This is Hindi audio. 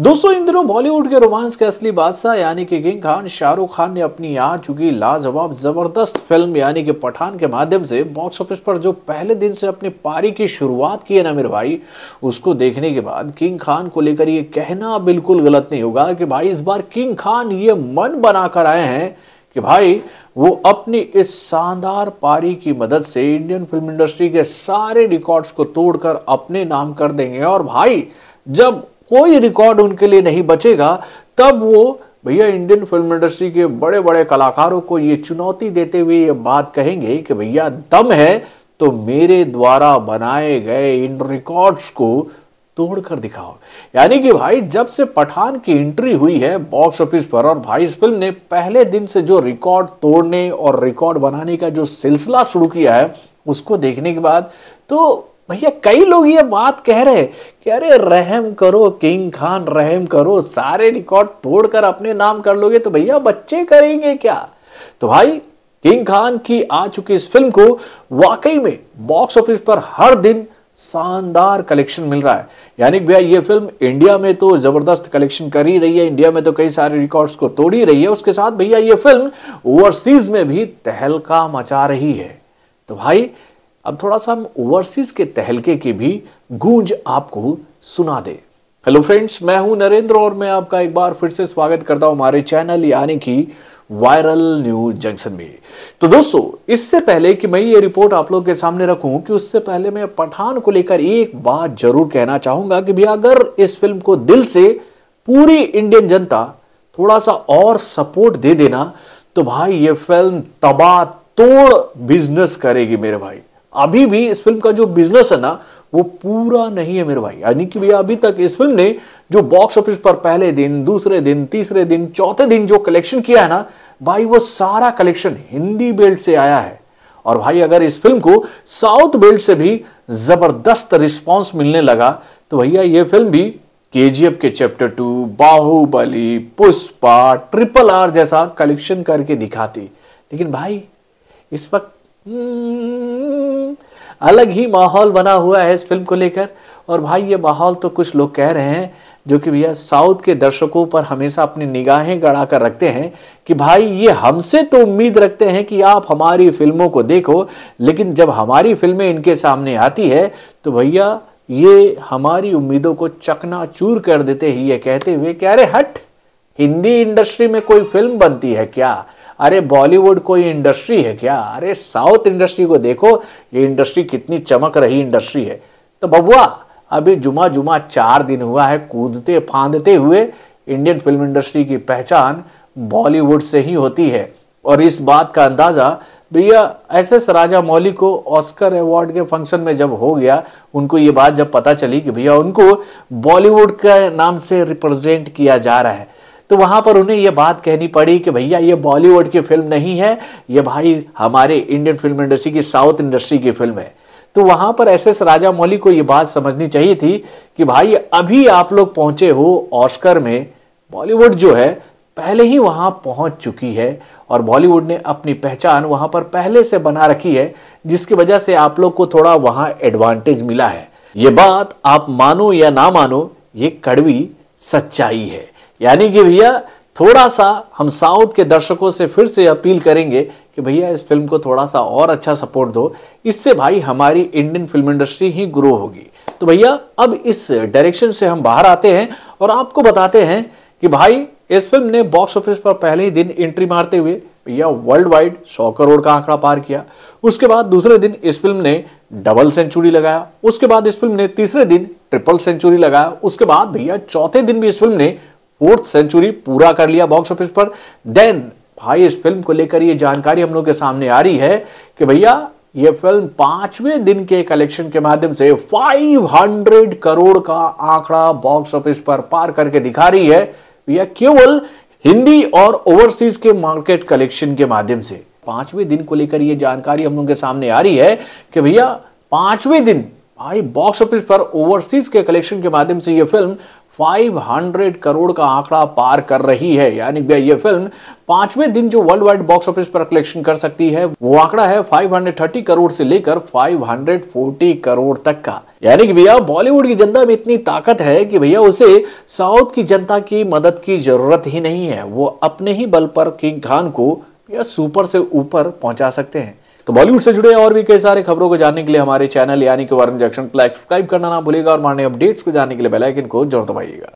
दोस्तों इन दिनों बॉलीवुड के रोमांस के असली बादशाह यानी कि किंग खान शाहरुख खान ने अपनी आ चुकी लाजवाब जबरदस्त फिल्म यानी कि पठान के माध्यम से बॉक्स ऑफिस पर जो पहले दिन से अपनी पारी की शुरुआत की है ना मेरे भाई उसको देखने के बाद किंग खान को लेकर ये कहना बिल्कुल गलत नहीं होगा कि भाई इस बार किंग खान ये मन बनाकर आए हैं कि भाई वो अपनी इस शानदार पारी की मदद से इंडियन फिल्म इंडस्ट्री के सारे रिकॉर्ड्स को तोड़कर अपने नाम कर देंगे और भाई जब कोई रिकॉर्ड उनके लिए नहीं बचेगा तब वो भैया इंडियन फिल्म इंडस्ट्री के बड़े बड़े कलाकारों को ये चुनौती देते हुए ये बात कहेंगे कि भैया दम है तो मेरे द्वारा बनाए गए इन रिकॉर्ड्स को तोड़ कर दिखाओ यानी कि भाई जब से पठान की एंट्री हुई है बॉक्स ऑफिस पर और भाई इस फिल्म ने पहले दिन से जो रिकॉर्ड तोड़ने और रिकॉर्ड बनाने का जो सिलसिला शुरू किया है उसको देखने के बाद तो भैया कई लोग ये बात कह रहे हैं कि अरे रहम करो किंग खान रहम करो सारे रिकॉर्ड तोड़कर अपने नाम कर लोगे तो भैया बच्चे करेंगे क्या तो भाई किंग खान की आ चुकी इस फिल्म को वाकई में बॉक्स ऑफिस पर हर दिन शानदार कलेक्शन मिल रहा है यानी भैया ये फिल्म इंडिया में तो ज़बरदस्त कलेक्शन कर ही रही है इंडिया में तो कई सारे रिकॉर्ड्स को तोड़ ही रही है उसके साथ भैया ये फिल्म ओवरसीज में भी तहलका मचा रही है तो भाई अब थोड़ा सा हम ओवरसीज के तहलके की भी गूंज आपको सुना दे हेलो फ्रेंड्स मैं हूं नरेंद्र और मैं आपका एक बार फिर से स्वागत करता हूं हमारे चैनल यानी कि वायरल न्यूज जंक्शन में तो दोस्तों इससे पहले कि मैं ये रिपोर्ट आप लोगों के सामने रखूं कि उससे पहले मैं पठान को लेकर एक बात जरूर कहना चाहूंगा कि भैया अगर इस फिल्म को दिल से पूरी इंडियन जनता थोड़ा सा और सपोर्ट दे देना तो भाई ये फिल्म तबाह तोड़ बिजनेस करेगी मेरे भाई अभी भी इस फिल्म का जो बिजनेस है ना वो पूरा नहीं है मेरे भाई यानी कि भैया अभी तक इस फिल्म ने जो बॉक्स ऑफिस पर पहले दिन दूसरे दिन तीसरे दिन चौथे दिन जो कलेक्शन किया है ना भाई वो सारा कलेक्शन हिंदी बेल्ट से आया है और भाई अगर इस फिल्म को साउथ बेल्ट से भी जबरदस्त रिस्पॉन्स मिलने लगा तो भैया ये फिल्म भी के के chapter two Baahubali Pushpa triple R जैसा कलेक्शन करके दिखाती लेकिन भाई इस वक्त हम्म। अलग ही माहौल बना हुआ है इस फिल्म को लेकर और भाई ये माहौल तो कुछ लोग कह रहे हैं जो कि भैया साउथ के दर्शकों पर हमेशा अपनी निगाहें गड़ा कर रखते हैं कि भाई ये हमसे तो उम्मीद रखते हैं कि आप हमारी फिल्मों को देखो लेकिन जब हमारी फिल्में इनके सामने आती है तो भैया ये हमारी उम्मीदों को चकनाचूर कर देते ही ये कहते हुए कि अरे हट हिंदी इंडस्ट्री में कोई फिल्म बनती है क्या अरे बॉलीवुड कोई इंडस्ट्री है क्या अरे साउथ इंडस्ट्री को देखो ये इंडस्ट्री कितनी चमक रही इंडस्ट्री है तो बबुआ अभी जुमा जुमा चार दिन हुआ है कूदते फांदते हुए इंडियन फिल्म इंडस्ट्री की पहचान बॉलीवुड से ही होती है और इस बात का अंदाज़ा भैया एस एस राजा मौली को ऑस्कर अवार्ड के फंक्शन में जब हो गया उनको ये बात जब पता चली कि भैया उनको बॉलीवुड के नाम से रिप्रेजेंट किया जा रहा है तो वहां पर उन्हें यह बात कहनी पड़ी कि भैया ये बॉलीवुड की फिल्म नहीं है ये भाई हमारे इंडियन फिल्म इंडस्ट्री की साउथ इंडस्ट्री की फिल्म है तो वहां पर एस एस राजा मौली को ये बात समझनी चाहिए थी कि भाई अभी आप लोग पहुंचे हो ऑस्कर में बॉलीवुड जो है पहले ही वहाँ पहुंच चुकी है और बॉलीवुड ने अपनी पहचान वहाँ पर पहले से बना रखी है जिसकी वजह से आप लोग को थोड़ा वहाँ एडवांटेज मिला है ये बात आप मानो या ना मानो ये कड़वी सच्चाई है यानी कि भैया थोड़ा सा हम साउथ के दर्शकों से फिर से अपील करेंगे कि भैया इस फिल्म को थोड़ा सा और अच्छा सपोर्ट दो इससे भाई हमारी इंडियन फिल्म इंडस्ट्री ही ग्रो होगी तो भैया अब इस डायरेक्शन से हम बाहर आते हैं और आपको बताते हैं कि भाई इस फिल्म ने बॉक्स ऑफिस पर पहले ही दिन एंट्री मारते हुए भैया वर्ल्ड वाइड सौ करोड़ का आंकड़ा पार किया उसके बाद दूसरे दिन इस फिल्म ने डबल सेंचुरी लगाया उसके बाद इस फिल्म ने तीसरे दिन ट्रिपल सेंचुरी लगाया उसके बाद भैया चौथे दिन भी इस फिल्म ने फोर्थ सेंचुरी पूरा कर लिया बॉक्स ऑफिस पर देन भाई इस फिल्म को लेकर ये जानकारी हम लोग के सामने आ रही है कि भैया ये फिल्म पांचवें दिन के कलेक्शन के माध्यम से 500 करोड़ का आंकड़ा बॉक्स ऑफिस पर पार करके दिखा रही है भैया केवल हिंदी और ओवरसीज के मार्केट कलेक्शन के माध्यम से पांचवें दिन को लेकर यह जानकारी हम लोग के सामने आ रही है कि भैया पांचवें दिन भाई बॉक्स ऑफिस पर ओवरसीज के कलेक्शन के माध्यम से यह फिल्म 500 करोड़ का आंकड़ा पार कर रही है यानी ये फिल्म पांचवें दिन जो वर्ल्ड वाइड बॉक्स ऑफिस पर कलेक्शन कर सकती है वो आंकड़ा है 530 करोड़ से लेकर 540 करोड़ तक का यानी कि भैया बॉलीवुड की जनता में इतनी ताकत है कि भैया उसे साउथ की जनता की मदद की जरूरत ही नहीं है वो अपने ही बल पर किंग खान को या सुपर से ऊपर पहुंचा सकते हैं तो बॉलीवुड से जुड़े और भी कई सारे खबरों को जानने के लिए हमारे चैनल यानी कि वारन जंक्शन को लाइक सब्सक्राइब करना ना भूलेगा और मारने अपडेट्स को जानने के लिए बेलाइकिन को जोर दबाइएगा